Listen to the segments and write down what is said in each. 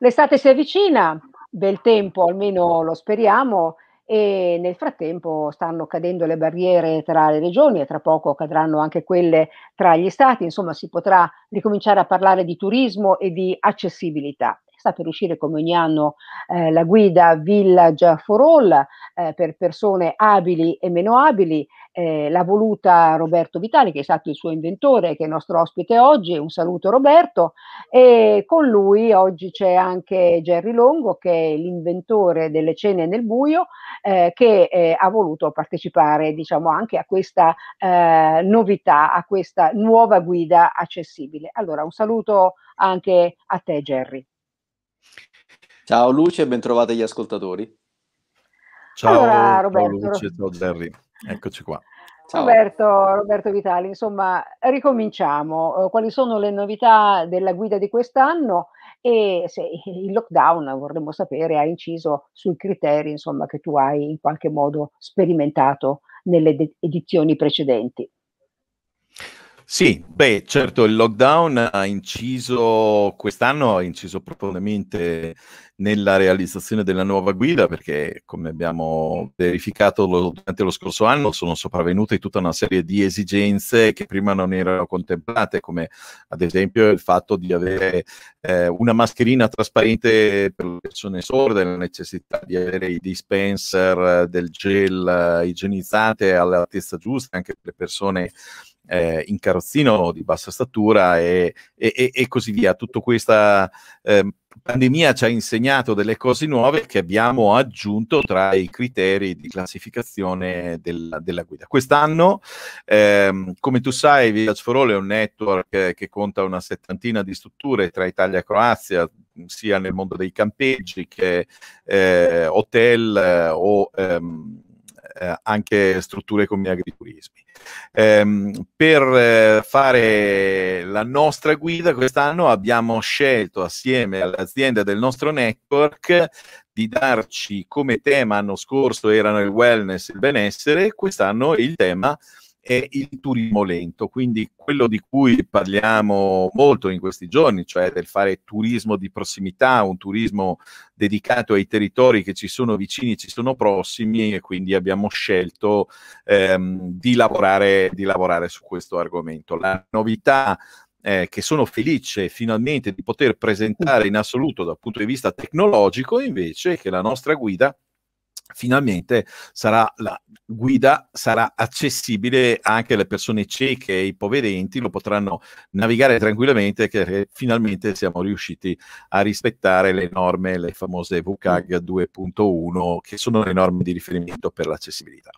L'estate si avvicina, bel tempo almeno lo speriamo, e nel frattempo stanno cadendo le barriere tra le regioni e tra poco cadranno anche quelle tra gli stati, insomma si potrà ricominciare a parlare di turismo e di accessibilità sta per uscire come ogni anno eh, la guida Village for All eh, per persone abili e meno abili. Eh, l'ha voluta Roberto Vitali, che è stato il suo inventore, che è nostro ospite oggi. Un saluto Roberto. E con lui oggi c'è anche Gerry Longo, che è l'inventore delle cene nel buio, eh, che eh, ha voluto partecipare diciamo, anche a questa eh, novità, a questa nuova guida accessibile. Allora, un saluto anche a te, Gerry. Ciao Luce, ben trovate gli ascoltatori. Ciao, allora, Roberto. ciao Luce, ciao Jerry, eccoci qua. Ciao. Roberto, Roberto Vitali, insomma, ricominciamo. Eh, quali sono le novità della guida di quest'anno e se il lockdown, vorremmo sapere, ha inciso sui criteri insomma, che tu hai in qualche modo sperimentato nelle edizioni precedenti? Sì, beh, certo, il lockdown ha inciso quest'anno, ha inciso profondamente nella realizzazione della nuova guida perché, come abbiamo verificato lo, durante lo scorso anno, sono sopravvenute tutta una serie di esigenze che prima non erano contemplate, come ad esempio il fatto di avere eh, una mascherina trasparente per le persone sorde, la necessità di avere i dispenser eh, del gel eh, igienizzate all'altezza giusta anche per le persone eh, in carrozzino di bassa statura e, e, e così via. Tutta questa eh, pandemia ci ha insegnato delle cose nuove che abbiamo aggiunto tra i criteri di classificazione della, della guida. Quest'anno, ehm, come tu sai, Village for All è un network che, che conta una settantina di strutture tra Italia e Croazia, sia nel mondo dei campeggi che eh, hotel eh, o... Ehm, eh, anche strutture come agriturismi. Ehm, per eh, fare la nostra guida quest'anno abbiamo scelto assieme all'azienda del nostro network di darci come tema, l'anno scorso erano il wellness e il benessere, quest'anno il tema è è il turismo lento, quindi quello di cui parliamo molto in questi giorni, cioè del fare turismo di prossimità, un turismo dedicato ai territori che ci sono vicini, ci sono prossimi e quindi abbiamo scelto ehm, di, lavorare, di lavorare su questo argomento. La novità eh, che sono felice finalmente di poter presentare in assoluto dal punto di vista tecnologico invece è che la nostra guida finalmente sarà la guida sarà accessibile anche alle persone cieche e i poverenti lo potranno navigare tranquillamente che finalmente siamo riusciti a rispettare le norme le famose WCAG 2.1 che sono le norme di riferimento per l'accessibilità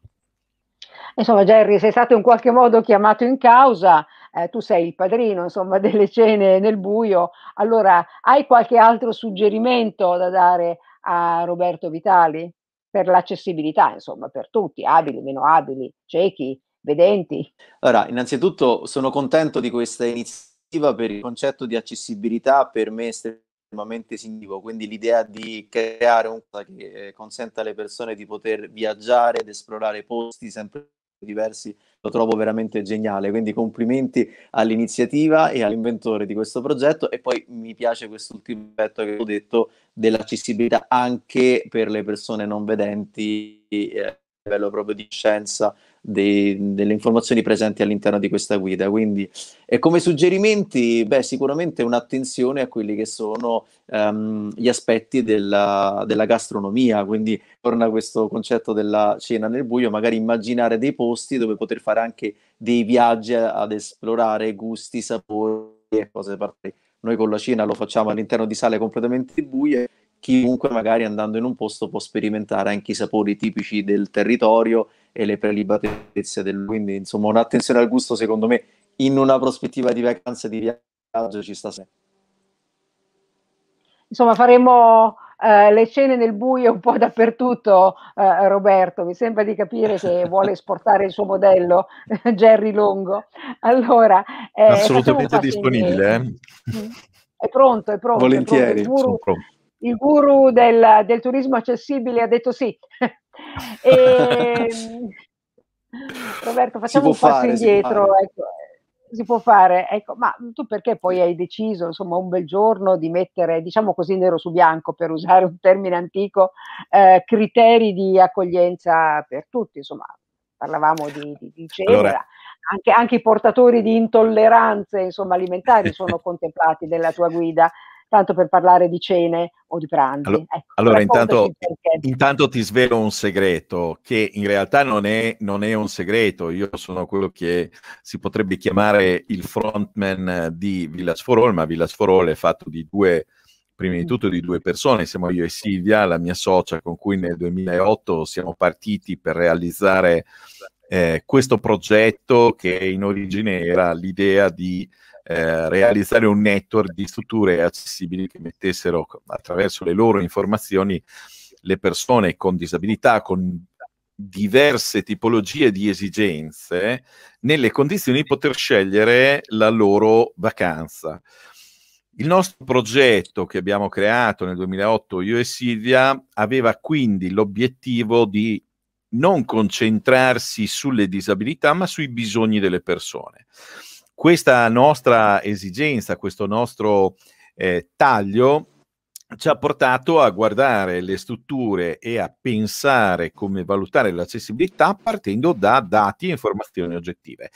Insomma Gerry sei stato in qualche modo chiamato in causa eh, tu sei il padrino insomma, delle cene nel buio allora hai qualche altro suggerimento da dare a Roberto Vitali? per l'accessibilità, insomma, per tutti, abili, meno abili, ciechi, vedenti. Allora, innanzitutto sono contento di questa iniziativa per il concetto di accessibilità per me è estremamente significativo, quindi l'idea di creare un che eh, consenta alle persone di poter viaggiare ed esplorare posti sempre diversi, lo trovo veramente geniale. Quindi complimenti all'iniziativa e all'inventore di questo progetto. E poi mi piace quest'ultimo aspetto che ho detto dell'accessibilità anche per le persone non vedenti. Eh, livello proprio di scienza dei, delle informazioni presenti all'interno di questa guida. Quindi, e come suggerimenti, beh, sicuramente un'attenzione a quelli che sono um, gli aspetti della, della, gastronomia, quindi torna questo concetto della cena nel buio, magari immaginare dei posti dove poter fare anche dei viaggi ad esplorare gusti, sapori e cose particolari. Noi con la Cina lo facciamo all'interno di sale completamente buie, chiunque magari andando in un posto può sperimentare anche i sapori tipici del territorio e le prelibatezze del quindi insomma un'attenzione al gusto secondo me in una prospettiva di vacanza e di viaggio ci sta sempre insomma faremo eh, le cene nel buio un po' dappertutto eh, Roberto mi sembra di capire se vuole esportare il suo modello Jerry Longo allora eh, assolutamente disponibile eh. Mm. è pronto è pronto volentieri è pronto, il guru del, del, turismo accessibile ha detto sì. e, Roberto, facciamo un passo fare, indietro. Si ecco, si può fare, ecco, ma tu perché poi hai deciso, insomma, un bel giorno di mettere, diciamo così, nero su bianco, per usare un termine antico, eh, criteri di accoglienza per tutti, insomma, parlavamo di, di, di Cenera. Allora. Anche, anche, i portatori di intolleranze insomma, alimentari sono contemplati nella tua guida tanto per parlare di cene o di pranzi. Ecco, allora, ecco, allora intanto, intanto, ti svelo un segreto che in realtà non è, non è, un segreto, io sono quello che si potrebbe chiamare il frontman di Villas for All, ma Villas for All è fatto di due prima di mm. tutto di due persone, siamo io e Silvia, la mia socia con cui nel 2008 siamo partiti per realizzare eh, questo progetto che in origine era l'idea di eh, realizzare un network di strutture accessibili che mettessero attraverso le loro informazioni le persone con disabilità, con diverse tipologie di esigenze, nelle condizioni di poter scegliere la loro vacanza. Il nostro progetto che abbiamo creato nel 2008, io e Silvia, aveva quindi l'obiettivo di non concentrarsi sulle disabilità, ma sui bisogni delle persone questa nostra esigenza, questo nostro eh, taglio ci ha portato a guardare le strutture e a pensare come valutare l'accessibilità partendo da dati e informazioni oggettive.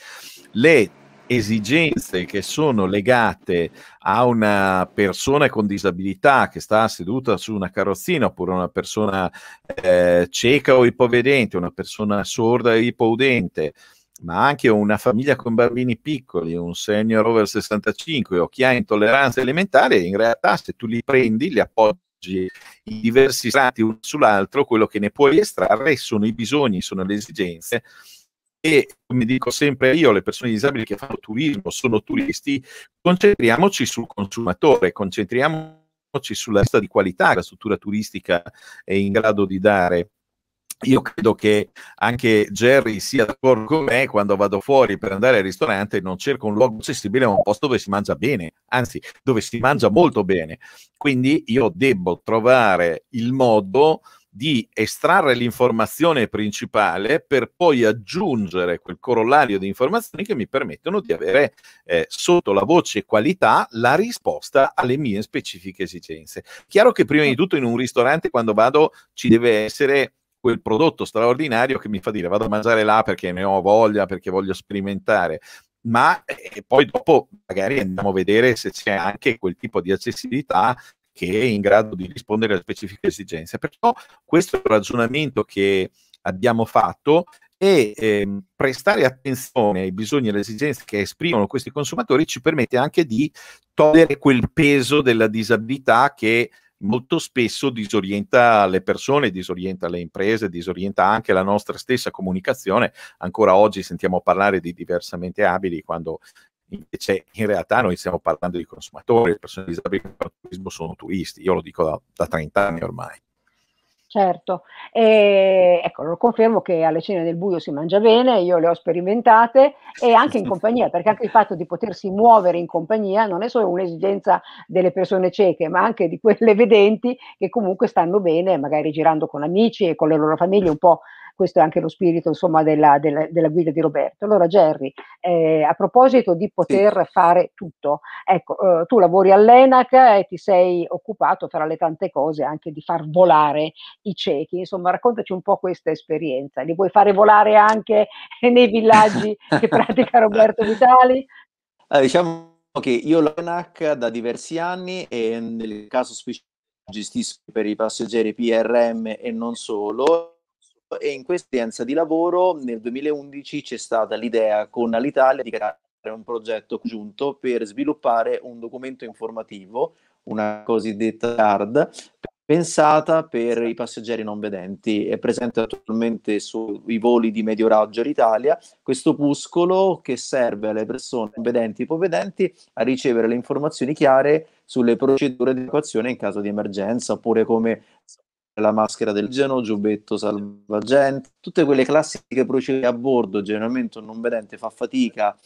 Le esigenze che sono legate a una persona con disabilità che sta seduta su una carrozzina oppure una persona eh, cieca o ipovedente, una persona sorda e ipoudente, ma anche una famiglia con bambini piccoli, un senior over 65 o chi ha intolleranze elementare, in realtà se tu li prendi, li appoggi i diversi strati uno sull'altro, quello che ne puoi estrarre sono i bisogni, sono le esigenze e come dico sempre io, le persone disabili che fanno turismo sono turisti, concentriamoci sul consumatore, concentriamoci sulla vista di qualità che la struttura turistica è in grado di dare io credo che anche Jerry sia d'accordo con me quando vado fuori per andare al ristorante non cerco un luogo accessibile ma un posto dove si mangia bene anzi dove si mangia molto bene quindi io devo trovare il modo di estrarre l'informazione principale per poi aggiungere quel corollario di informazioni che mi permettono di avere eh, sotto la voce qualità la risposta alle mie specifiche esigenze. Chiaro che prima di tutto in un ristorante quando vado ci deve essere quel prodotto straordinario che mi fa dire vado a mangiare là perché ne ho voglia, perché voglio sperimentare ma eh, poi dopo magari andiamo a vedere se c'è anche quel tipo di accessibilità che è in grado di rispondere alle specifiche esigenze. Perciò questo ragionamento che abbiamo fatto e eh, prestare attenzione ai bisogni e alle esigenze che esprimono questi consumatori ci permette anche di togliere quel peso della disabilità che molto spesso disorienta le persone, disorienta le imprese, disorienta anche la nostra stessa comunicazione. Ancora oggi sentiamo parlare di diversamente abili quando invece in realtà noi stiamo parlando di consumatori, le persone disabili che turismo sono turisti, io lo dico da, da 30 anni ormai. Certo, e, ecco, lo confermo che alle cene del buio si mangia bene, io le ho sperimentate e anche in compagnia, perché anche il fatto di potersi muovere in compagnia non è solo un'esigenza delle persone cieche, ma anche di quelle vedenti che comunque stanno bene, magari girando con amici e con le loro famiglie un po' questo è anche lo spirito insomma, della, della, della, guida di Roberto. Allora Gerry, eh, a proposito di poter sì. fare tutto, ecco, eh, tu lavori all'ENAC e ti sei occupato fra le tante cose anche di far volare i ciechi, insomma raccontaci un po' questa esperienza, li vuoi fare volare anche nei villaggi che pratica Roberto Vitali? Eh, diciamo che io l'ENAC da diversi anni e nel caso specifico gestisco per i passeggeri PRM e non solo e in questa esperienza di lavoro nel 2011 c'è stata l'idea con l'Italia di creare un progetto congiunto per sviluppare un documento informativo, una cosiddetta card, pensata per i passeggeri non vedenti. È presente attualmente sui voli di medio raggio Italia questo opuscolo che serve alle persone non vedenti e ipovedenti a ricevere le informazioni chiare sulle procedure di evacuazione in caso di emergenza oppure come la maschera del geno, giubbetto salvagente, tutte quelle classiche procedure a bordo, generalmente un non vedente fa fatica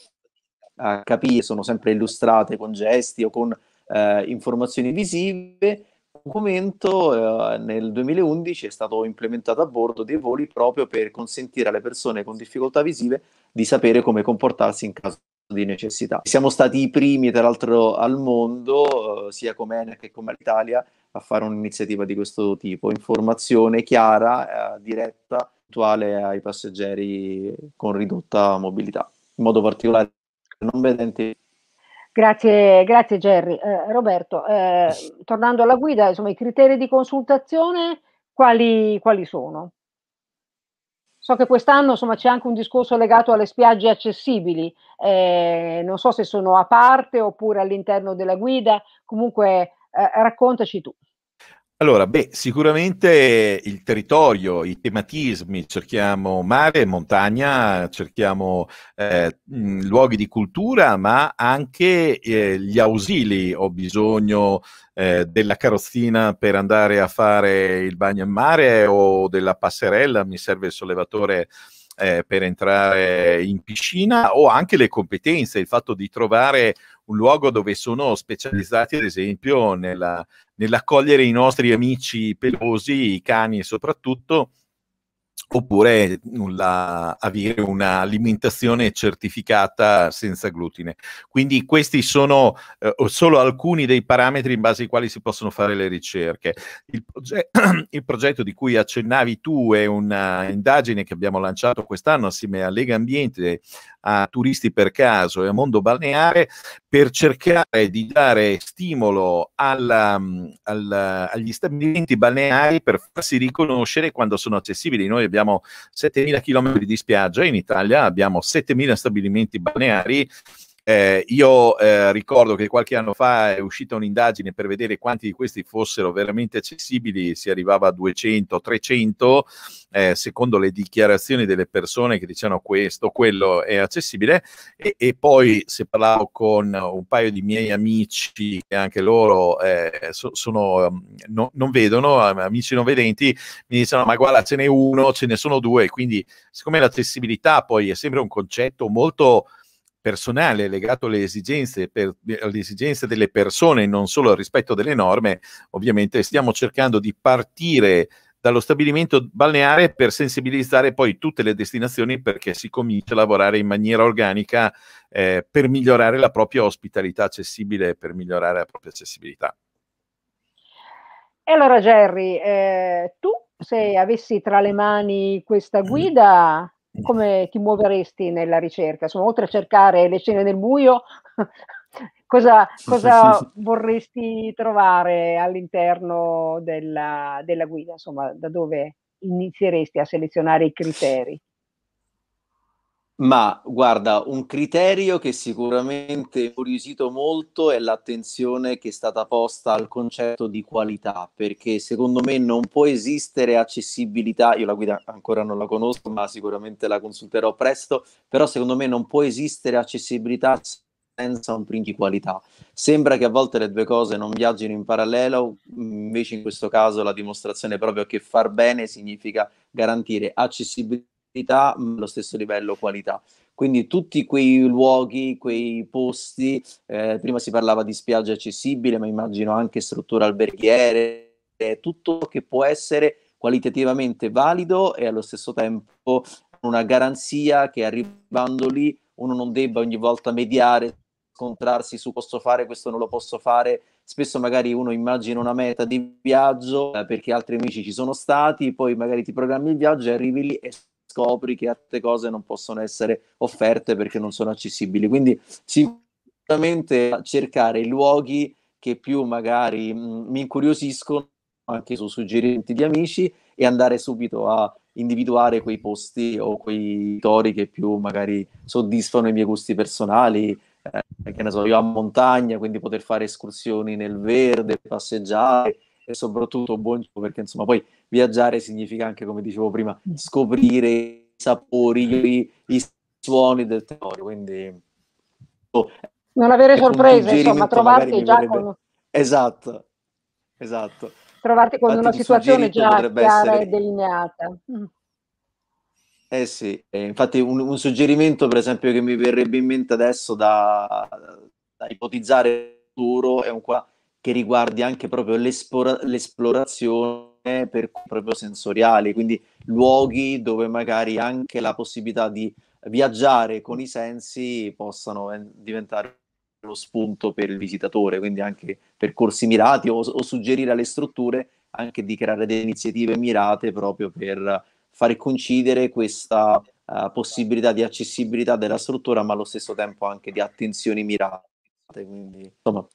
a capire, sono sempre illustrate con gesti o con eh, informazioni visive. Un documento eh, nel 2011 è stato implementato a bordo dei voli proprio per consentire alle persone con difficoltà visive di sapere come comportarsi in caso di necessità. Siamo stati i primi, tra l'altro, al mondo, eh, sia come ENEC che come l'Italia, a fare un'iniziativa di questo tipo. Informazione chiara, eh, diretta, attuale ai passeggeri con ridotta mobilità, in modo particolare non vedenti. Grazie, grazie Gerry. Eh, Roberto, eh, tornando alla guida, insomma, i criteri di consultazione quali, quali sono? So che quest'anno insomma, c'è anche un discorso legato alle spiagge accessibili, eh, non so se sono a parte oppure all'interno della guida, comunque eh, raccontaci tu. Allora, beh, sicuramente il territorio, i tematismi, cerchiamo mare, montagna, cerchiamo eh, mm, luoghi di cultura, ma anche eh, gli ausili. Ho bisogno eh, della carrozzina per andare a fare il bagno in mare o della passerella, mi serve il sollevatore eh, per entrare in piscina o anche le competenze, il fatto di trovare un luogo dove sono specializzati, ad esempio, nella, nell'accogliere i nostri amici pelosi, i cani soprattutto, oppure la, avere un'alimentazione certificata senza glutine. Quindi questi sono eh, solo alcuni dei parametri in base ai quali si possono fare le ricerche. Il, proge- il progetto di cui accennavi tu è un'indagine che abbiamo lanciato quest'anno assieme a Lega Ambiente, a Turisti per Caso e a Mondo Balneare, per cercare di dare stimolo alla, mm, alla, agli stabilimenti balneari per farsi riconoscere quando sono accessibili. Noi abbiamo 7.000 km di spiaggia, in Italia abbiamo 7.000 stabilimenti balneari eh, io eh, ricordo che qualche anno fa è uscita un'indagine per vedere quanti di questi fossero veramente accessibili, si arrivava a 200, 300, eh, secondo le dichiarazioni delle persone che dicevano questo, quello è accessibile. E, e, poi se parlavo con un paio di miei amici, che anche loro eh, so, sono, mm, no, non vedono, amici non vedenti, mi dicevano ma guarda ce n'è uno, ce ne sono due, quindi siccome l'accessibilità poi è sempre un concetto molto personale legato alle esigenze, per, alle esigenze delle persone e non solo al rispetto delle norme, ovviamente stiamo cercando di partire dallo stabilimento balneare per sensibilizzare poi tutte le destinazioni perché si comincia a lavorare in maniera organica eh, per migliorare la propria ospitalità accessibile, per migliorare la propria accessibilità. E allora Gerry, eh, tu se avessi tra le mani questa mm. guida, come ti muoveresti nella ricerca? Insomma, oltre a cercare le scene nel buio, cosa, cosa sì, sì, sì. vorresti trovare all'interno della, della guida? Insomma, da dove inizieresti a selezionare i criteri? Ma guarda, un criterio che sicuramente ho curiosito molto è l'attenzione che è stata posta al concetto di qualità, perché secondo me non può esistere accessibilità, io la guida ancora non la conosco, ma sicuramente la consulterò presto, però secondo me non può esistere accessibilità senza un print di qualità. Sembra che a volte le due cose non viaggino in parallelo, invece in questo caso la dimostrazione è proprio che far bene significa garantire accessibilità quantità ma allo stesso livello qualità. Quindi tutti quei luoghi, quei posti, eh, prima si parlava di spiaggia accessibile, ma immagino anche strutture alberghiere, eh, tutto che può essere qualitativamente valido e allo stesso tempo una garanzia che arrivando lì uno non debba ogni volta mediare, scontrarsi su posso fare questo, non lo posso fare. Spesso magari uno immagina una meta di viaggio eh, perché altri amici ci sono stati, poi magari ti programmi il viaggio e arrivi lì e scopri che altre cose non possono essere offerte perché non sono accessibili. Quindi sicuramente cercare i luoghi che più magari mh, mi incuriosiscono anche su suggerimenti di amici e andare subito a individuare quei posti o quei tori che più magari soddisfano i miei gusti personali. Eh, che ne so, io a montagna, quindi poter fare escursioni nel verde, passeggiare, e soprattutto buon perché insomma poi viaggiare significa anche come dicevo prima mm. scoprire i sapori, i, i suoni del territorio, quindi oh, non avere sorprese, insomma, trovarti già vorrebbe... con Esatto. Esatto. Trovarti con Infatti, una situazione già chiara essere... e delineata. Mm. Eh sì, eh, infatti un, un, suggerimento per esempio che mi verrebbe in mente adesso da, da ipotizzare futuro è un qua che riguardi anche proprio l'esplorazione per proprio sensoriale, quindi luoghi dove magari anche la possibilità di viaggiare con i sensi possano eh, diventare lo spunto per il visitatore, quindi anche percorsi mirati o, o suggerire alle strutture anche di creare delle iniziative mirate proprio per fare coincidere questa uh, possibilità di accessibilità della struttura, ma allo stesso tempo anche di attenzioni mirate. Quindi, insomma,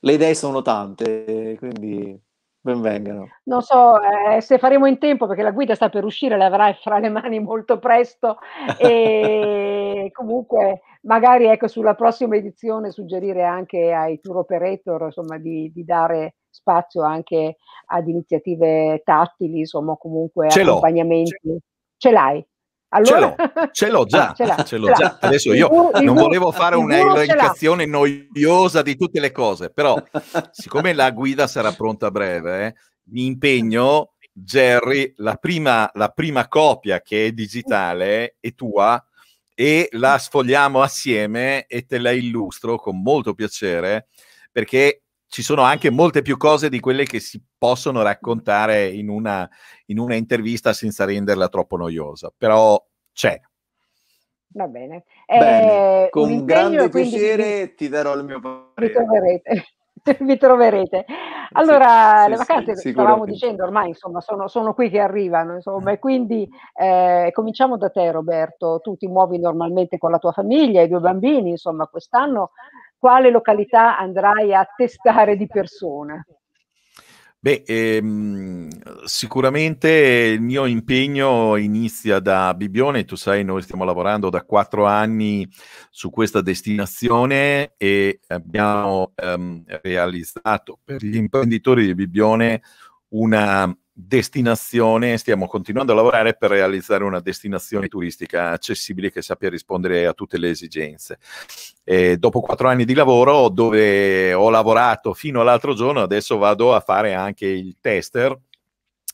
le idee sono tante, quindi benvengano. Non so eh, se faremo in tempo perché la guida sta per uscire, l'avrai fra le mani molto presto e comunque magari ecco, sulla prossima edizione suggerire anche ai tour operator insomma, di, di dare spazio anche ad iniziative tattili, insomma comunque Ce accompagnamenti. Ce l'hai? Allora... Ce l'ho, ce l'ho già, ah, ce, l'ha, ce l'ho già. Adesso io non volevo fare un'elencazione noiosa di tutte le cose, però siccome la guida sarà pronta a breve, eh, mi impegno, Jerry, la prima, la prima copia che è digitale è tua e la sfogliamo assieme e te la illustro con molto piacere perché ci sono anche molte più cose di quelle che si possono raccontare in una, in una intervista senza renderla troppo noiosa, però c'è. Va bene. bene eh, con grande piacere vi, ti darò il mio parere. troverete. vi troverete. Allora, sì, le vacanze, sì, stavamo dicendo ormai, insomma, sono, sono qui che arrivano, insomma, e quindi eh, cominciamo da te Roberto, tu ti muovi normalmente con la tua famiglia, i due bambini, insomma, quest'anno quale località andrai a testare di persona? Beh, ehm, sicuramente il mio impegno inizia da Bibione, tu sai, noi stiamo lavorando da quattro anni su questa destinazione e abbiamo ehm, realizzato per gli imprenditori di Bibione una destinazione, stiamo continuando a lavorare per realizzare una destinazione turistica accessibile che sappia rispondere a tutte le esigenze. E dopo quattro anni di lavoro, dove ho lavorato fino all'altro giorno, adesso vado a fare anche il tester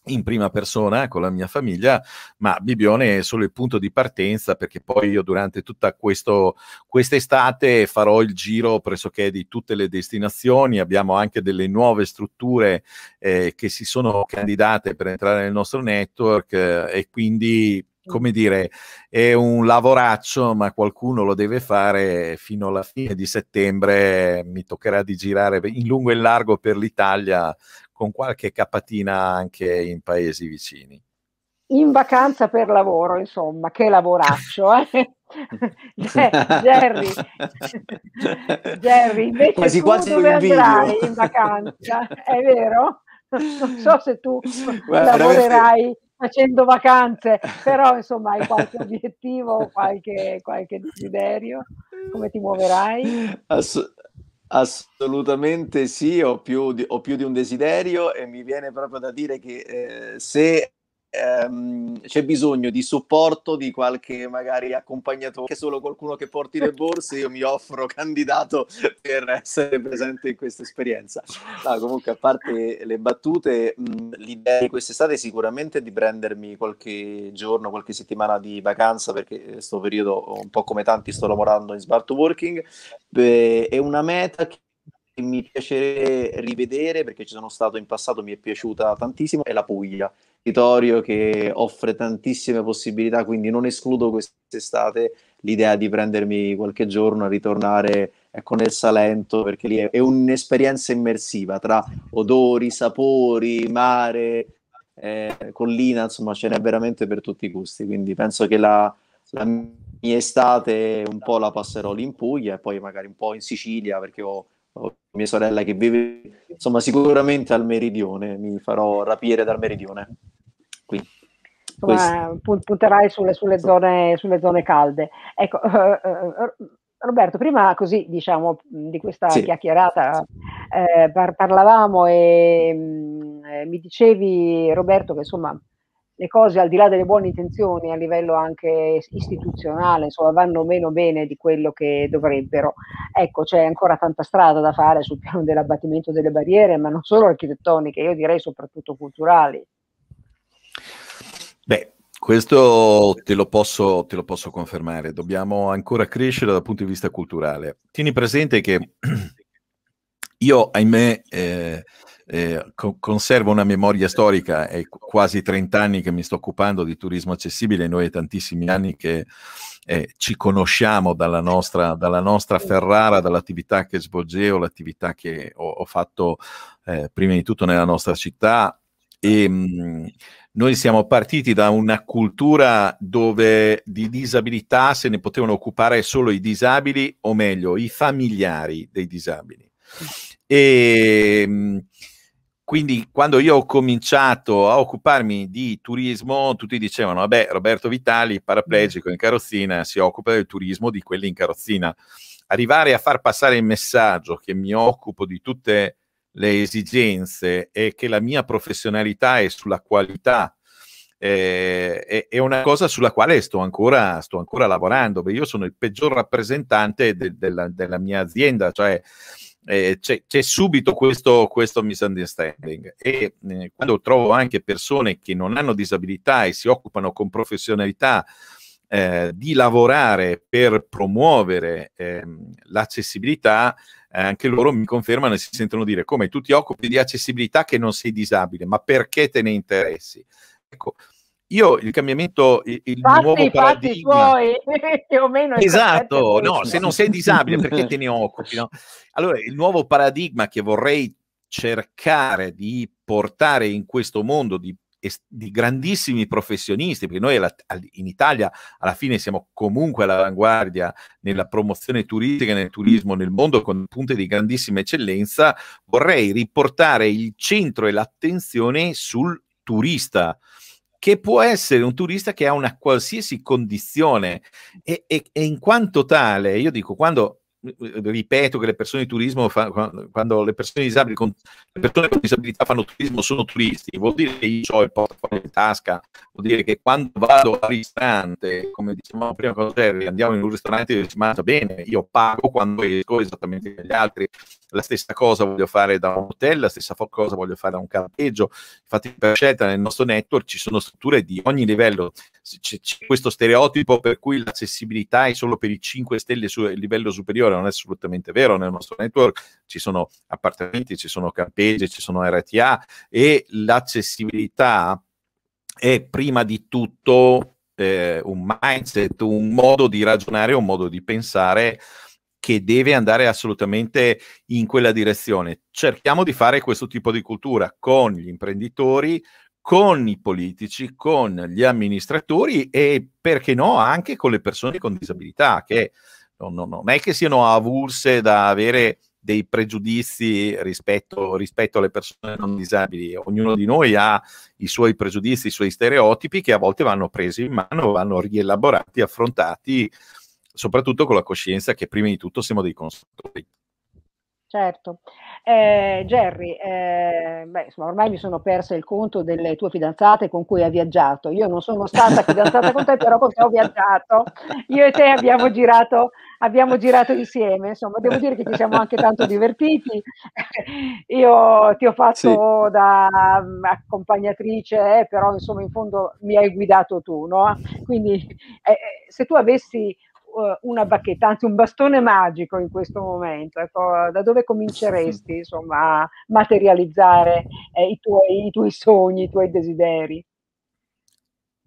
in prima persona eh, con la mia famiglia, ma Bibione è solo il punto di partenza perché poi io durante tutta quest'estate farò il giro pressoché di tutte le destinazioni, abbiamo anche delle nuove strutture eh, che si sono candidate per entrare nel nostro network eh, e quindi come dire, è un lavoraccio, ma qualcuno lo deve fare fino alla fine di settembre. Mi toccherà di girare in lungo e in largo per l'Italia con qualche capatina anche in paesi vicini. In vacanza per lavoro, insomma, che lavoraccio, eh? Jerry, Jerry, invece quasi quasi dove andrai in vacanza, è vero? Non so se tu Guarda, lavorerai veramente... facendo vacanze, però insomma hai qualche obiettivo, qualche, qualche desiderio, come ti muoverai? Ass- Assolutamente sì, ho più, di, ho più di un desiderio e mi viene proprio da dire che eh, se ehm, c'è bisogno di supporto di qualche magari accompagnatore, che solo qualcuno che porti le borse, io mi offro candidato per essere presente in questa esperienza. No, comunque a parte le battute, mh, l'idea di quest'estate è sicuramente di prendermi qualche giorno, qualche settimana di vacanza perché eh, sto periodo un po' come tanti sto lavorando in smart working, Beh, è una meta che mi piacerebbe rivedere perché ci sono stato in passato, mi è piaciuta tantissimo, è la Puglia territorio che offre tantissime possibilità, quindi non escludo quest'estate l'idea di prendermi qualche giorno a ritornare ecco, nel Salento, perché lì è, è un'esperienza immersiva tra odori, sapori, mare, eh, collina, insomma ce n'è veramente per tutti i gusti, quindi penso che la, la mia estate un po' la passerò lì in Puglia e poi magari un po' in Sicilia perché ho o oh, mia sorella che vive insomma sicuramente al meridione, mi farò rapire dal meridione. Qui. eh, punterai sulle, sulle, zone, sulle, zone, calde. Ecco, eh, eh, eh, Roberto, prima così diciamo di questa sì. chiacchierata eh, par- parlavamo e mh, mm, eh, mi dicevi Roberto che insomma le cose al di là delle buone intenzioni a livello anche istituzionale insomma vanno meno bene di quello che dovrebbero ecco c'è ancora tanta strada da fare sul piano dell'abbattimento delle barriere ma non solo architettoniche io direi soprattutto culturali beh questo te lo, posso, te lo posso confermare, dobbiamo ancora crescere dal punto di vista culturale. Tieni presente che io, ahimè, eh, eh, co- conservo una memoria storica, è quasi 30 anni che mi sto occupando di turismo accessibile, noi è tantissimi anni che eh, ci conosciamo dalla nostra, dalla nostra, Ferrara, dall'attività che svolgevo, l'attività che ho, ho fatto eh, prima di tutto nella nostra città e ehm, mh, noi siamo partiti da una cultura dove di disabilità se ne potevano occupare solo i disabili o meglio i familiari dei disabili. E, ehm, quindi quando io ho cominciato a occuparmi di turismo, tutti dicevano, vabbè, Roberto Vitali, paraplegico in carrozzina, si occupa del turismo di quelli in carrozzina. Arrivare a far passare il messaggio che mi occupo di tutte le esigenze e che la mia professionalità è sulla qualità, eh, è, una cosa sulla quale sto ancora, sto ancora lavorando. Beh, io sono il peggior rappresentante de, de la, della mia azienda, cioè eh, c'è, c'è, subito questo, questo misunderstanding e eh, quando trovo anche persone che non hanno disabilità e si occupano con professionalità eh, di lavorare per promuovere ehm, l'accessibilità, eh, anche loro mi confermano e si sentono dire come tu ti occupi di accessibilità che non sei disabile, ma perché te ne interessi? Ecco, io il cambiamento, il, fatti, nuovo paradigma... Fatti tuoi, più o meno esatto, no, se non sei disabile perché te ne occupi? No? Allora, il nuovo paradigma che vorrei cercare di portare in questo mondo di di grandissimi professionisti, perché noi in Italia alla fine siamo comunque all'avanguardia nella promozione turistica, e nel turismo nel mondo con punte di grandissima eccellenza, vorrei riportare il centro e l'attenzione sul turista, che può essere un turista che ha una qualsiasi condizione e, e, e in quanto tale, io dico, quando eh, eh, ripeto che le persone di turismo fa, quando le persone, disabili con, le persone con disabilità fanno turismo sono turisti vuol dire che io ho il portafoglio in tasca vuol dire che quando vado al ristorante, come dicevamo prima con Jerry, andiamo in un ristorante e si mangia bene, io pago quando esco esattamente come gli altri, la stessa cosa voglio fare da un hotel, la stessa cosa voglio fare da un campeggio, infatti per scelta nel nostro network ci sono strutture di ogni livello, c'è, c'è questo stereotipo per cui l'accessibilità è solo per i 5 stelle sul livello superiore, non è assolutamente vero, nel nostro network ci sono appartamenti, ci sono campeggi, ci sono RTA e l'accessibilità è prima di tutto eh, un mindset, un modo di ragionare, un modo di pensare che deve andare assolutamente in quella direzione. Cerchiamo di fare questo tipo di cultura con gli imprenditori, con i politici, con gli amministratori e perché no anche con le persone con disabilità che non, non è che siano avulse da avere dei pregiudizi rispetto, rispetto alle persone non disabili. Ognuno di noi ha i suoi pregiudizi, i suoi stereotipi che a volte vanno presi in mano, vanno rielaborati, affrontati, soprattutto con la coscienza che prima di tutto siamo dei consumatori. Certo. Eh, Jerry, eh, beh, insomma, ormai mi sono persa il conto delle tue fidanzate con cui hai viaggiato. Io non sono stata fidanzata con te, però con te ho viaggiato. Io e te abbiamo girato, abbiamo girato insieme. Insomma, devo dire che ci siamo anche tanto divertiti. Io ti ho fatto sì. da mm, accompagnatrice, eh, però insomma, in fondo mi hai guidato tu, no? Quindi eh, eh, se tu avessi eh, una bacchetta, anzi un bastone magico in questo momento, ecco, da dove cominceresti insomma, a materializzare eh, i, tuoi, i tuoi sogni, i tuoi desideri?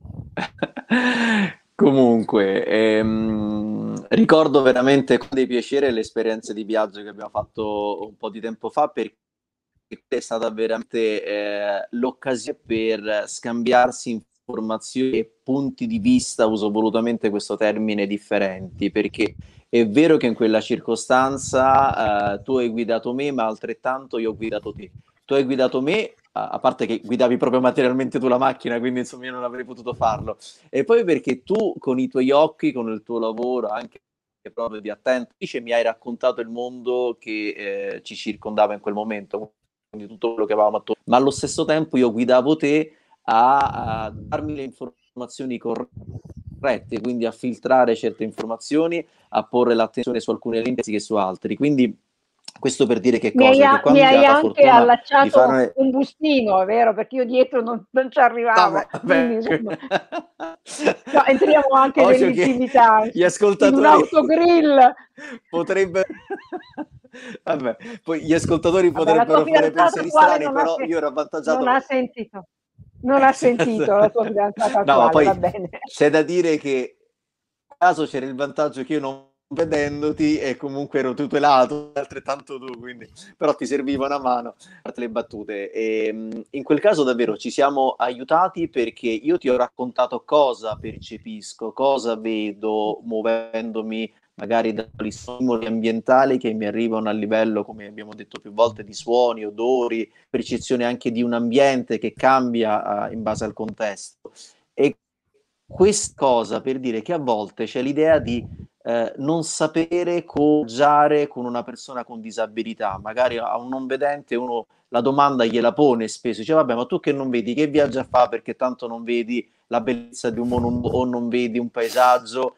Comunque, ehm, ricordo veramente con dei piacere le esperienze di viaggio che abbiamo fatto un po' di tempo fa perché è stata veramente eh, l'occasione per scambiarsi informazioni informazioni e punti di vista, uso volutamente questo termine, differenti, perché è vero che in quella circostanza eh, tu hai guidato me, ma altrettanto io ho guidato te. Tu hai guidato me, a parte che guidavi proprio materialmente tu la macchina, quindi insomma io non avrei potuto farlo. E poi perché tu con i tuoi occhi, con il tuo lavoro, anche proprio di attento, dice, mi hai raccontato il mondo che eh, ci circondava in quel momento, quindi tutto quello che avevamo attorno. Ma allo stesso tempo io guidavo te a, a darmi le informazioni corrette, quindi a filtrare certe informazioni, a porre l'attenzione su alcune elementi che su altri. Quindi questo per dire che cosa? Mi hai, che mi hai anche allacciato fare... un bustino, è vero? Perché io dietro non, non ci arrivavo. No, quindi, no, entriamo anche Occhio nell'intimità. Gli ascoltatori... In un autogrill. Potrebbe... Vabbè, poi gli ascoltatori Vabbè, potrebbero fare pensieri strani, però io ero avvantaggiato. Non ha sentito non ha sentito la tua fidanzata no, poi, va bene. C'è da dire che in caso c'era il vantaggio che io non vedendoti e comunque ero tutelato altrettanto tu quindi però ti serviva una mano a te le battute e, ehm, in quel caso davvero ci siamo aiutati perché io ti ho raccontato cosa percepisco cosa vedo muovendomi magari dagli stimoli ambientali che mi arrivano a livello, come abbiamo detto più volte, di suoni, odori, percezione anche di un ambiente che cambia uh, in base al contesto. E questa cosa per dire che a volte c'è l'idea di eh, non sapere coggiare con una persona con disabilità, magari a un non vedente uno la domanda gliela pone spesso, dice vabbè ma tu che non vedi, che viaggia fa perché tanto non vedi la bellezza di un mondo o non vedi un paesaggio,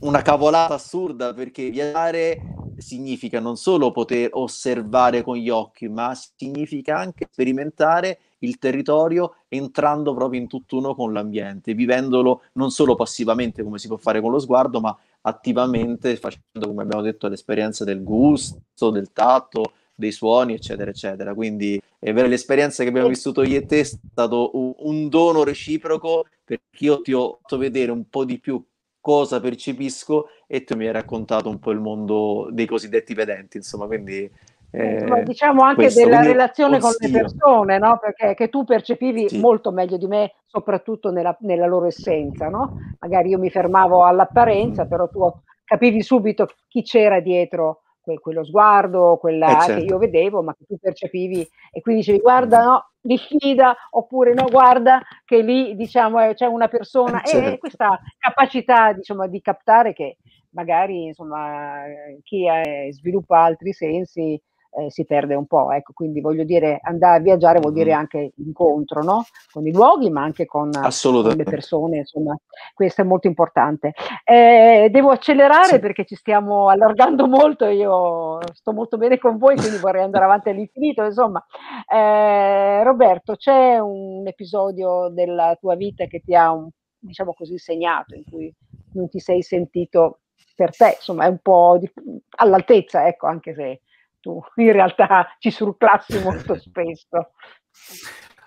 una cavolata assurda perché viaggiare significa non solo poter osservare con gli occhi, ma significa anche sperimentare il territorio entrando proprio in tutt'uno con l'ambiente, vivendolo non solo passivamente come si può fare con lo sguardo, ma attivamente facendo, come abbiamo detto, l'esperienza del gusto, del tatto, dei suoni, eccetera, eccetera. Quindi è vero, l'esperienza che abbiamo vissuto io e te è stato un, un dono reciproco perché io ti ho fatto vedere un po' di più cosa percepisco e tu mi hai raccontato un po' il mondo dei cosiddetti vedenti, insomma, quindi... Eh, eh Ma diciamo anche questo, della relazione consiglio. con le persone, no? Perché che tu percepivi sì. molto meglio di me, soprattutto nella, nella, loro essenza, no? Magari io mi fermavo all'apparenza, mm. però tu capivi subito chi c'era dietro quel, quello sguardo, quella eh certo. che io certo. vedevo, ma che tu percepivi e quindi dicevi guarda mm. no, diffida oppure no, guarda che lì diciamo eh, c'è una persona eh certo. e questa capacità diciamo di captare che magari insomma chi è, sviluppa altri sensi eh, si perde un po'. Ecco, quindi voglio dire, andare a viaggiare vuol dire anche incontro no? con i luoghi, ma anche con, eh, con le persone. Insomma, questo è molto importante. Eh, devo accelerare sì. perché ci stiamo allargando molto. Io sto molto bene con voi, quindi vorrei andare avanti all'infinito. Insomma, eh, Roberto, c'è un episodio della tua vita che ti ha un, diciamo così, segnato, in cui non ti sei sentito per te, insomma, è un po' di, all'altezza, ecco, anche se tu in realtà ci surclassi molto spesso.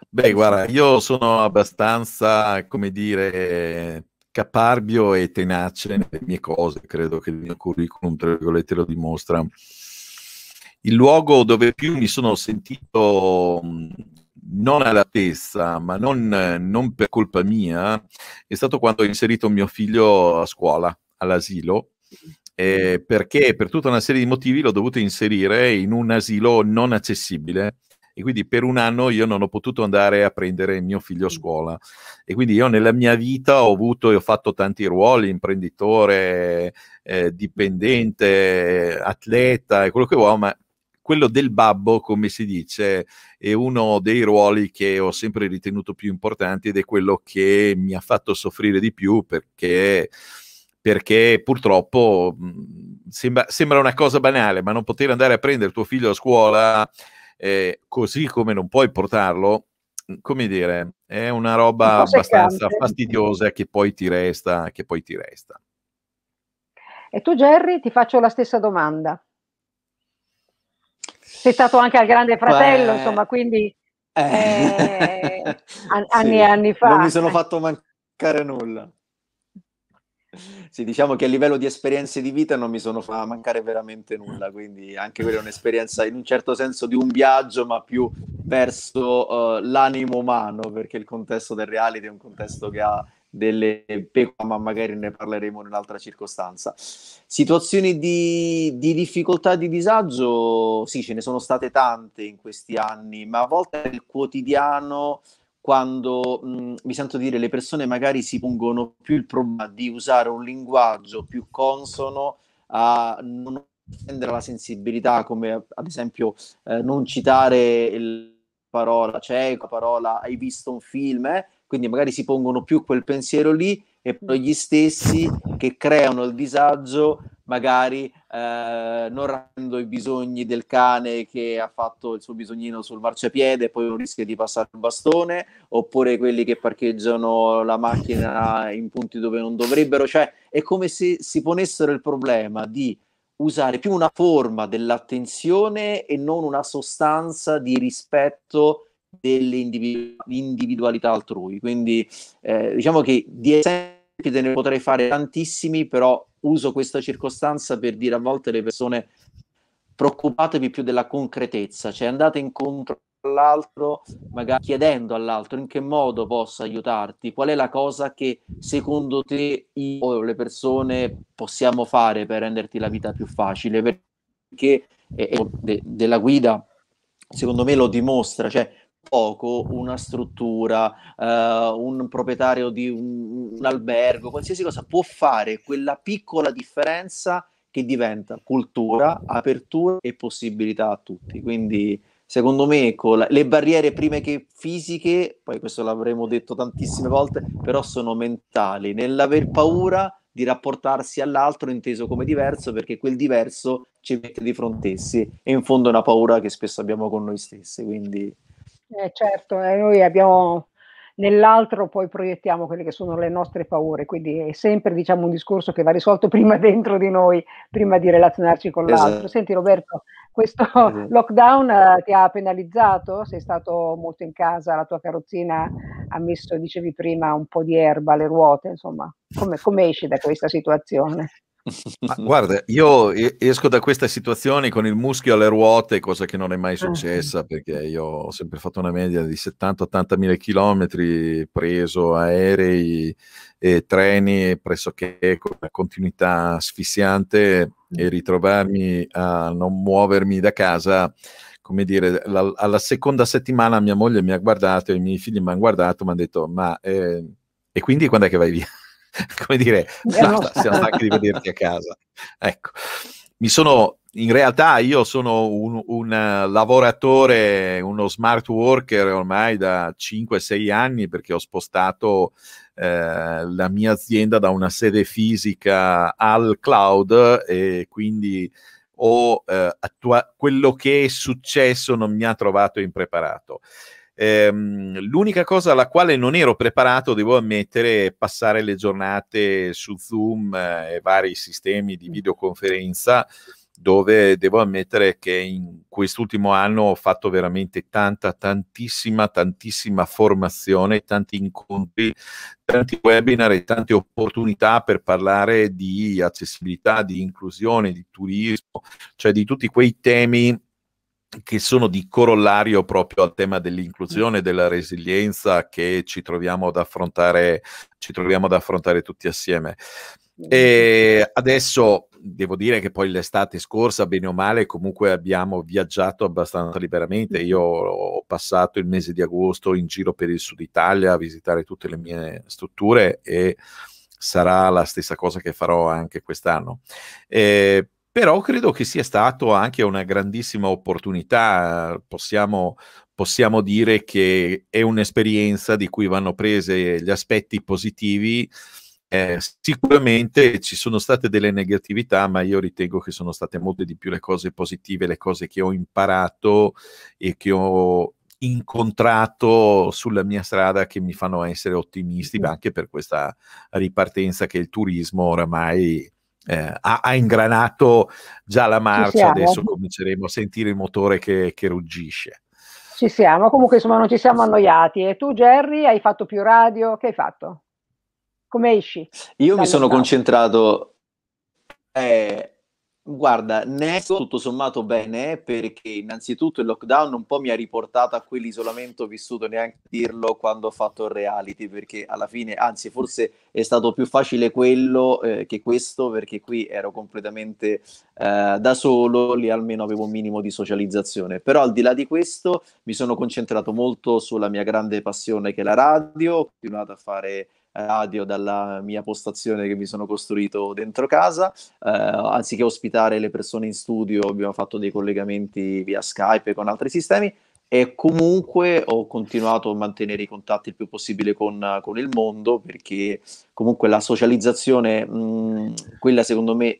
Beh, guarda, io sono abbastanza, come dire, caparbio e tenace nelle mie cose, credo che il mio curriculum, tra virgolette, lo dimostra. Il luogo dove più mi sono sentito mm, non alla testa, ma non, non per colpa mia, è stato quando ho inserito mio figlio a scuola, all'asilo, eh, perché per tutta una serie di motivi l'ho dovuto inserire in un asilo non accessibile e quindi per un anno io non ho potuto andare a prendere mio figlio a scuola e quindi io nella mia vita ho avuto e ho fatto tanti ruoli, imprenditore, eh, dipendente, atleta e quello che vuoi, ma quello del babbo, come si dice, è uno dei ruoli che ho sempre ritenuto più importanti ed è quello che mi ha fatto soffrire di più perché perché purtroppo mm, sembra, sembra, una cosa banale, ma non poter andare a prendere tuo figlio a scuola eh, così come non puoi portarlo, mm, come dire, è una roba abbastanza fastidiosa che poi ti resta, che poi ti resta. E tu Gerry, ti faccio la stessa domanda. Sei stato anche al Grande Fratello, Beh... insomma, quindi eh, eh anni e sì, anni fa. Non mi sono fatto mancare nulla. Sì, diciamo che a livello di esperienze di vita non mi sono fa mancare veramente nulla, quindi anche quella è un'esperienza in un certo senso di un viaggio, ma più verso uh, l'animo umano, perché il contesto del reality è un contesto che ha delle pecore, ma magari ne parleremo in un'altra circostanza. Situazioni di, di, difficoltà, di disagio, sì, ce ne sono state tante in questi anni, ma a volte il quotidiano quando mh, mi sento dire le persone magari si pongono più il problema di usare un linguaggio più consono a non offendere la sensibilità, come ad esempio eh, non citare la parola cieco, la parola hai visto un film, eh? quindi magari si pongono più quel pensiero lì e poi gli stessi che creano il disagio magari eh, non rapendo i bisogni del cane che ha fatto il suo bisognino sul marciapiede e poi non rischia di passare il bastone, oppure quelli che parcheggiano la macchina in punti dove non dovrebbero, cioè è come se si ponessero il problema di usare più una forma dell'attenzione e non una sostanza di rispetto dell'individualità altrui. Quindi eh, diciamo che di esempio te ne potrei fare tantissimi, però uso questa circostanza per dire a volte le persone preoccupatevi più della concretezza, cioè andate incontro all'altro, magari chiedendo all'altro in che modo posso aiutarti, qual è la cosa che secondo te io o le persone possiamo fare per renderti la vita più facile, perché eh, de- della guida secondo me lo dimostra, cioè poco una struttura, uh, un proprietario di un, un, albergo, qualsiasi cosa può fare quella piccola differenza che diventa cultura, apertura e possibilità a tutti. Quindi secondo me ecco, la, le barriere prime che fisiche, poi questo l'avremo detto tantissime volte, però sono mentali, nell'aver paura di rapportarsi all'altro inteso come diverso perché quel diverso ci mette di fronte essi e in fondo è una paura che spesso abbiamo con noi stessi, quindi eh, certo, eh, noi abbiamo nell'altro poi proiettiamo quelle che sono le nostre paure, quindi è sempre diciamo, un discorso che va risolto prima dentro di noi, prima di relazionarci con esatto. l'altro. Senti Roberto, questo esatto. lockdown eh, ti ha penalizzato? Sei stato molto in casa, la tua carrozzina ha messo, dicevi prima, un po' di erba alle ruote, insomma, come, come esci da questa situazione? Ma guarda, io esco da queste situazioni con il muschio alle ruote, cosa che non è mai successa perché io ho sempre fatto una media di 70-80 mila chilometri, preso aerei e treni pressoché con una continuità asfissiante e mm. ritrovarmi a non muovermi da casa come dire, la, alla seconda settimana mia moglie mi ha guardato e i miei figli mi hanno guardato e mi hanno detto, ma eh, e quindi quando è che vai via? come dire, eh, basta, siamo stanchi di vederti a casa. Ecco, mi sono in realtà io sono un, un, eh, lavoratore, uno smart worker ormai da 5-6 anni perché ho spostato eh, la mia azienda da una sede fisica al cloud e quindi ho, eh, attua- quello che è successo non mi ha trovato impreparato. Ehm, l'unica cosa alla quale non ero preparato, devo ammettere, è passare le giornate su Zoom eh, e vari sistemi di mm. videoconferenza dove devo ammettere che in quest'ultimo anno ho fatto veramente tanta, tantissima, tantissima formazione, tanti incontri, tanti webinar e tante opportunità per parlare di accessibilità, di inclusione, di turismo, cioè di tutti quei temi che sono di corollario proprio al tema dell'inclusione e mm. della resilienza che ci troviamo ad affrontare, troviamo ad affrontare tutti assieme. E adesso devo dire che poi l'estate scorsa, bene o male, comunque abbiamo viaggiato abbastanza liberamente. Mm. Io ho passato il mese di agosto in giro per il sud Italia a visitare tutte le mie strutture e sarà la stessa cosa che farò anche quest'anno. Eh, però credo che sia stato anche una grandissima opportunità, possiamo, possiamo dire che è un'esperienza di cui vanno prese gli aspetti positivi. Eh, sicuramente ci sono state delle negatività, ma io ritengo che sono state molte di più le cose positive, le cose che ho imparato e che ho incontrato sulla mia strada che mi fanno essere ottimisti anche per questa ripartenza che il turismo oramai eh, ha, ha, ingranato già la marcia, adesso cominceremo a sentire il motore che, che ruggisce. Ci siamo, comunque insomma non ci siamo annoiati. E tu Jerry hai fatto più radio, che hai fatto? Come esci? Io mi sono stato? concentrato eh, Guarda, ne esco tutto sommato bene perché innanzitutto il lockdown un po' mi ha riportato a quell'isolamento vissuto neanche dirlo quando ho fatto il reality perché alla fine, anzi forse è stato più facile quello eh, che questo perché qui ero completamente eh, da solo, lì almeno avevo un minimo di socializzazione. Però al di là di questo mi sono concentrato molto sulla mia grande passione che è la radio, ho continuato a fare radio dalla mia postazione che mi sono costruito dentro casa. Eh, anziché ospitare le persone in studio, abbiamo fatto dei collegamenti via Skype e con altri sistemi. E comunque ho continuato a mantenere i contatti il più possibile con, con il mondo perché comunque la socializzazione, mh, quella secondo me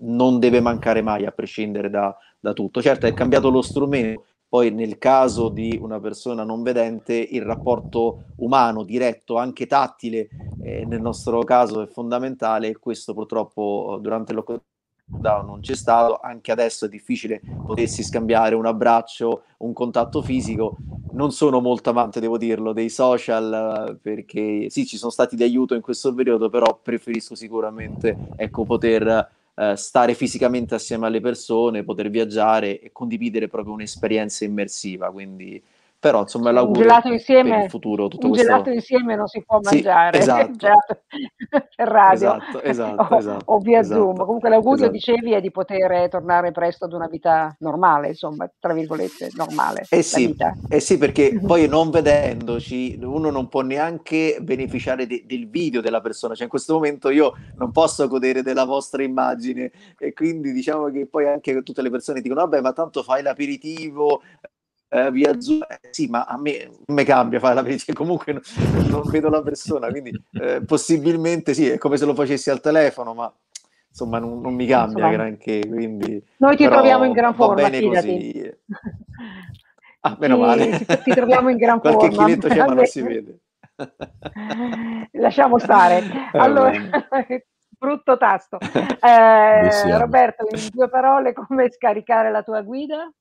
non deve mancare mai a prescindere da, da tutto. Certo è cambiato lo strumento, poi nel caso di una persona non vedente il rapporto umano, diretto, anche tattile, eh, nel nostro caso è fondamentale e questo purtroppo eh, durante il lockdown non c'è stato, anche adesso è difficile potersi scambiare un abbraccio, un contatto fisico. Non sono molto amante, devo dirlo, dei social eh, perché sì, ci sono stati di aiuto in questo periodo, però preferisco sicuramente ecco, poter eh, stare fisicamente assieme alle persone, poter viaggiare e condividere proprio un'esperienza immersiva. Quindi, però, insomma, l'augurio un gelato insieme, per il futuro. Tutto un questo... gelato insieme non si può mangiare. Sì, esatto. per radio esatto, esatto, o, esatto, o, via esatto, Zoom. Comunque l'augurio, esatto. dicevi, è di poter tornare presto ad una vita normale, insomma, tra virgolette, normale. Eh sì, eh sì perché poi non vedendoci uno non può neanche beneficiare de- del video della persona, cioè in questo momento io non posso godere della vostra immagine e quindi diciamo che poi anche tutte le persone dicono vabbè ma tanto fai l'aperitivo, eh, via Zoom, eh, sì, ma a me mi cambia fare la verifica, comunque non, non vedo la persona, quindi eh, possibilmente sì, è come se lo facessi al telefono, ma insomma non, non mi cambia insomma, granché, quindi... Noi ti troviamo in gran forma, fidati. Ah, meno ti, male. Ti, troviamo in gran Qualche forma. Qualche chiletto c'è ma non si vede. Lasciamo stare. Allora... brutto tasto. Eh, Roberto, in due parole, come scaricare la tua guida?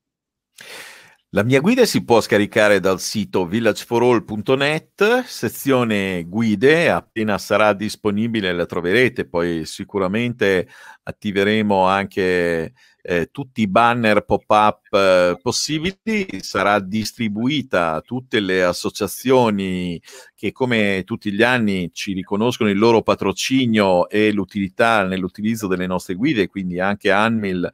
La mia guida si può scaricare dal sito villageforall.net, sezione guide, appena sarà disponibile la troverete, poi sicuramente attiveremo anche eh, tutti i banner pop-up eh, possibili, sarà distribuita a tutte le associazioni che come tutti gli anni ci riconoscono il loro patrocinio e l'utilità nell'utilizzo delle nostre guide, quindi anche Anmil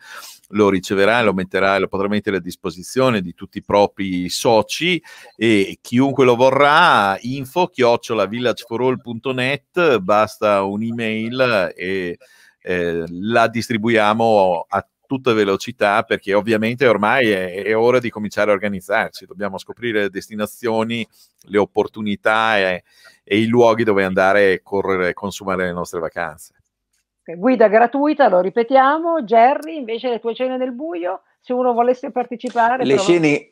lo riceverà e lo, metterà, lo potrà mettere a disposizione di tutti i propri soci e chiunque lo vorrà info chiocciolavillageforall.net, basta un'email e eh, la distribuiamo a tutta velocità perché ovviamente ormai è, è, ora di cominciare a organizzarci, dobbiamo scoprire le destinazioni, le opportunità e, e i luoghi dove andare e correre e consumare le nostre vacanze. Guida gratuita, lo ripetiamo, Jerry, invece le tue cene nel buio, se uno volesse partecipare. Le però... cene,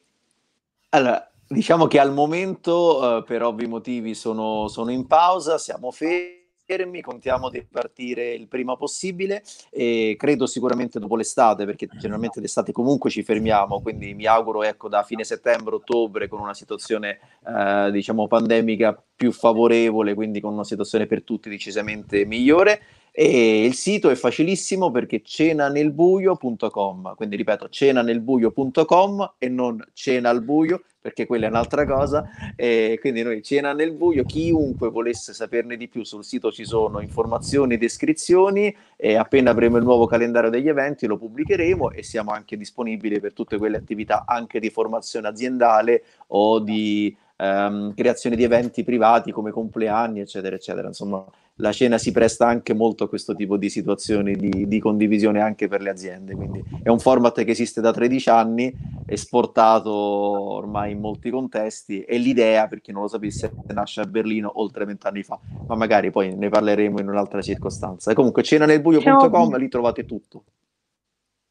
allora, diciamo che al momento, eh, per ovvi motivi, sono, sono in pausa, siamo fermi Termi, contiamo di partire il prima possibile e credo sicuramente dopo l'estate perché generalmente d'estate comunque ci fermiamo, quindi mi auguro ecco da fine settembre, ottobre con una situazione eh, diciamo pandemica più favorevole, quindi con una situazione per tutti decisamente migliore e il sito è facilissimo perché cenanelbuio.com, quindi ripeto cenanelbuio.com e non cena al buio perché quella è un'altra cosa. E quindi noi cena nel buio, chiunque volesse saperne di più sul sito ci sono informazioni, descrizioni e appena avremo il nuovo calendario degli eventi lo pubblicheremo e siamo anche disponibili per tutte quelle attività anche di formazione aziendale o di ehm, creazione di eventi privati come compleanni, eccetera, eccetera. Insomma, la cena si presta anche molto a questo tipo di situazioni di, di, condivisione anche per le aziende. Quindi è un format che esiste da 13 anni, esportato ormai in molti contesti e l'idea, per chi non lo sapesse, nasce a Berlino oltre vent'anni fa, ma magari poi ne parleremo in un'altra circostanza. E comunque cenanelbuio.com, lì trovate tutto.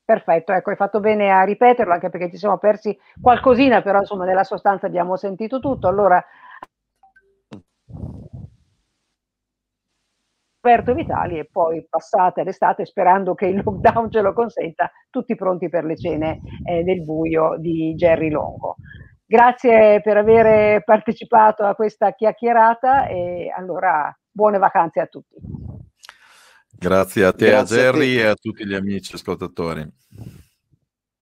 Perfetto, ecco, hai fatto bene a ripeterlo anche perché ci siamo persi qualcosina, però insomma nella sostanza abbiamo sentito tutto. Allora Roberto Vitali e poi passate l'estate sperando che il lockdown ce lo consenta, tutti pronti per le cene eh, del buio di Gerry Longo. Grazie per aver partecipato a questa chiacchierata e allora buone vacanze a tutti. Grazie a te, Grazie a Gerry e a tutti gli amici ascoltatori.